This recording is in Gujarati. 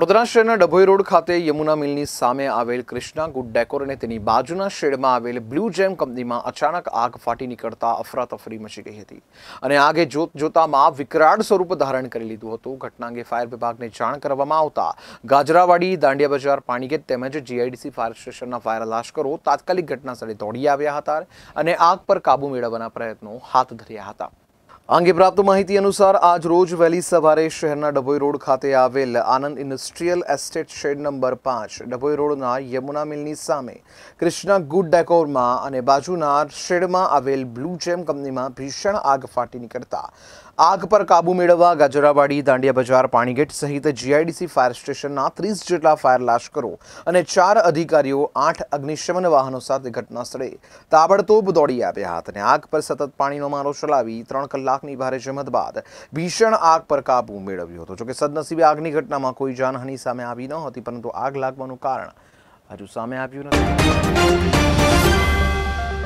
વડોદરા શહેરના ડભોઈ રોડ ખાતે યમુના મિલની સામે આવેલ કૃષ્ણા ગુડ ડેકોર અને તેની બાજુના શેડમાં આવેલ બ્લુ જેમ કંપનીમાં અચાનક આગ ફાટી નીકળતા અફરાતફરી મચી ગઈ હતી અને આગે જોત જોતામાં વિકરાળ સ્વરૂપ ધારણ કરી લીધું હતું ઘટના અંગે ફાયર વિભાગને જાણ કરવામાં આવતા ગાજરાવાડી દાંડિયા બજાર પાણીગેટ તેમજ જીઆઈડીસી ફાયર સ્ટેશનના ફાયર લાશ્કરો તાત્કાલિક ઘટના સ્થળે દોડી આવ્યા હતા અને આગ પર કાબૂ મેળવવાના પ્રયત્નો હાથ ધર્યા હતા અંગે પ્રાપ્ત માહિતી અનુસાર આજ રોજ વહેલી સવારે શહેરના ડભોઈ રોડ ખાતે આવેલ Anand industrial estate shed number પાંચ ડભોઈ રોડના યમુના મિલની સામે કૃષ્ણા ગુડ ડેકોરમાં અને બાજુના શેડમાં આવેલ બ્લુ જેમ કંપનીમાં ભીષણ આગ ફાટી નીકળતા આગ પર કાબુ મેળવવા ગાજરાવાડી દાંડિયા બજાર પાણીગેટ સહિત જીઆઈડીસી ફાયર સ્ટેશનના ત્રીસ જેટલા ફાયર લાશ્કરો અને ચાર અધિકારીઓ આઠ અગ્નિશમન વાહનો સાથે ઘટના સ્થળે તાબડતોબ દોડી આવ્યા હતા અને આગ પર સતત પાણીનો મારો ચલાવી ત્રણ કલાકની ભારે જમત બાદ ભીષણ આગ પર કાબુ મેળવ્યો હતો જોકે સદનસીબે આગની ઘટનામાં કોઈ જાનહાની સામે આવી ન હતી પરંતુ આગ લાગવાનું કારણ હજુ સામે આવ્યું નથી